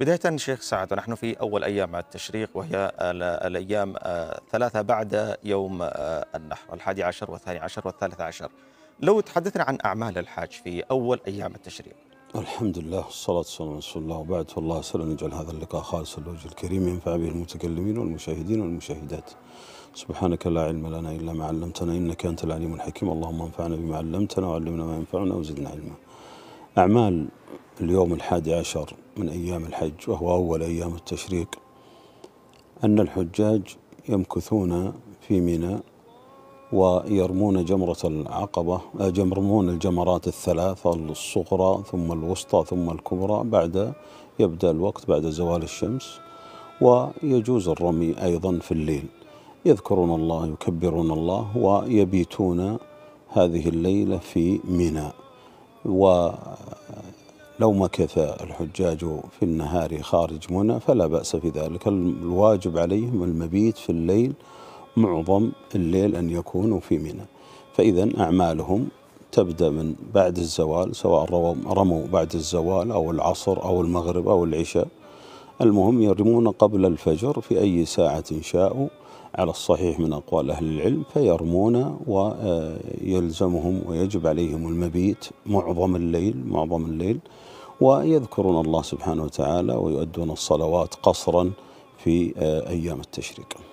بداية شيخ سعد نحن في أول أيام التشريق وهي الأيام آه، ثلاثة بعد يوم آه، النحر الحادي عشر والثاني عشر والثالث عشر لو تحدثنا عن أعمال الحاج في أول أيام التشريق الحمد لله والصلاة والسلام على رسول الله وبعد والله أن نجعل هذا اللقاء خالصا الوجه الكريم ينفع به المتكلمين والمشاهدين والمشاهدات سبحانك لا علم لنا إلا ما علمتنا إنك أنت العليم الحكيم اللهم انفعنا بما علمتنا وعلمنا ما ينفعنا وزدنا علما أعمال اليوم الحادي عشر من أيام الحج وهو أول أيام التشريق أن الحجاج يمكثون في ميناء ويرمون جمرة العقبة آه، يرمون الجمرات الثلاث الصغرى ثم الوسطى ثم الكبرى بعد يبدأ الوقت بعد زوال الشمس ويجوز الرمي أيضا في الليل يذكرون الله يكبرون الله ويبيتون هذه الليلة في و لو مكث الحجاج في النهار خارج منى فلا بأس في ذلك الواجب عليهم المبيت في الليل معظم الليل أن يكونوا في منى فإذا أعمالهم تبدأ من بعد الزوال سواء رموا بعد الزوال أو العصر أو المغرب أو العشاء المهم يرمون قبل الفجر في أي ساعة شاءوا على الصحيح من أقوال أهل العلم فيرمون ويلزمهم آه، ويجب عليهم المبيت معظم الليل معظم الليل ويذكرون الله سبحانه وتعالى ويؤدون الصلوات قصرا في آه، أيام التشريق